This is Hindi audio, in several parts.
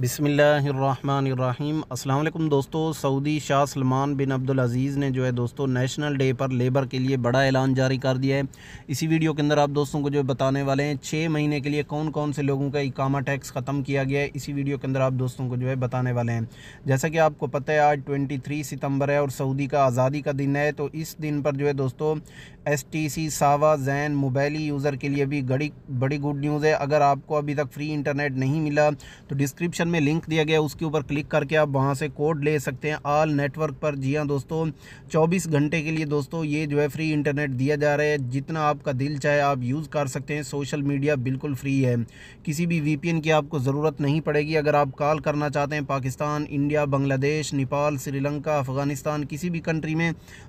बिसमीम अल्लाम दोस्तों Saudi Shah Salman bin Abdul Aziz ने जो है दोस्तों नेशनल डे पर लेबर के लिए बड़ा ऐलान जारी कर दिया है इसी वीडियो के अंदर आप दोस्तों को जो बताने वाले हैं छः महीने के लिए कौन कौन से लोगों का इकामा टैक्स ख़त्म किया गया है इसी वीडियो के अंदर आप दोस्तों को जो है बताने वाले हैं जैसा कि आपको पता है आज ट्वेंटी थ्री सितम्बर है और सऊदी का आज़ादी का दिन है तो इस दिन पर जो है दोस्तों एस टी सी सावा जैन मोबाइली यूज़र के लिए भी बड़ी बड़ी गुड न्यूज़ है अगर आपको अभी तक फ्री इंटरनेट नहीं मिला तो डिस्क्रिप्शन डिस्क्रिप्शन में लिंक दिया गया उसके ऊपर क्लिक करके आप वहाँ से कोड ले सकते हैं आल नेटवर्क पर जी हाँ दोस्तों चौबीस घंटे के लिए दोस्तों ये जो है फ्री इंटरनेट दिया जा रहा है जितना आपका दिल चाहे आप यूज़ कर सकते हैं सोशल मीडिया बिल्कुल फ्री है किसी भी वी की आपको ज़रूरत नहीं पड़ेगी अगर आप कॉल करना चाहते हैं पाकिस्तान इंडिया बांग्लादेश नेपाल श्रीलंका अफगानिस्तान किसी भी कंट्री में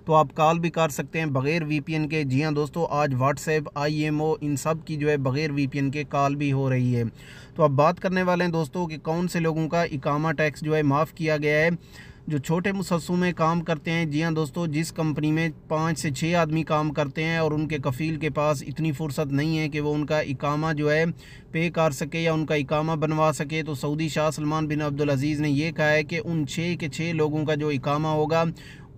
तो आप कॉल भी कर सकते हैं बगैर वी के जी हाँ दोस्तों आज व्हाट्सएप आई इन सब की जो है बगैर वी के कॉल भी हो रही है तो अब बात करने वाले हैं दोस्तों कि कौन कौन से लोगों का इकामा टैक्स जो है माफ़ किया गया है जो छोटे मुसस्सों में काम करते हैं जी हाँ दोस्तों जिस कंपनी में पाँच से छः आदमी काम करते हैं और उनके कफ़ील के पास इतनी फुर्सत नहीं है कि वो उनका इकामा जो है पे कर सके या उनका इकामा बनवा सके तो Saudi Shah Salman bin Abdul Aziz ने यह कहा है कि उन छः के छः लोगों का जो इकामा होगा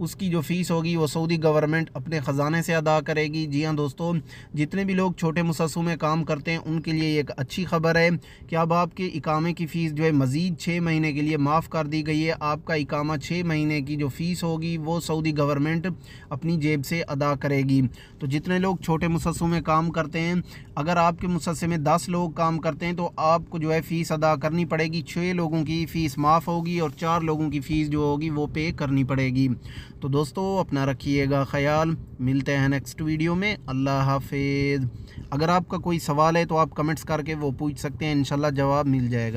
उसकी जो फ़ीस होगी वो सऊदी गवर्नमेंट अपने ख़जाने से अदा करेगी जी हाँ दोस्तों जितने भी लोग छोटे मुससों में काम करते हैं उनके लिए एक अच्छी खबर है कि अब आपके इकामे की फ़ीस जो है मज़ीद छः महीने के लिए माफ़ कर दी गई है आपका इकामा छः महीने की जो फ़ीस होगी वो सऊदी गवर्नमेंट अपनी जेब से अदा करेगी तो जितने लोग छोटे मुससों में काम करते हैं अगर आपके मुसस्से में दस लोग काम करते हैं तो आपको जो है फ़ीस अदा करनी पड़ेगी छः लोगों की फ़ीस माफ़ होगी और चार लोगों की फ़ीस जो होगी वो पे करनी पड़ेगी तो दोस्तों अपना रखिएगा ख्याल मिलते हैं नेक्स्ट वीडियो में अल्लाह हाफिज़ अगर आपका कोई सवाल है तो आप कमेंट्स करके वो पूछ सकते हैं इन जवाब मिल जाएगा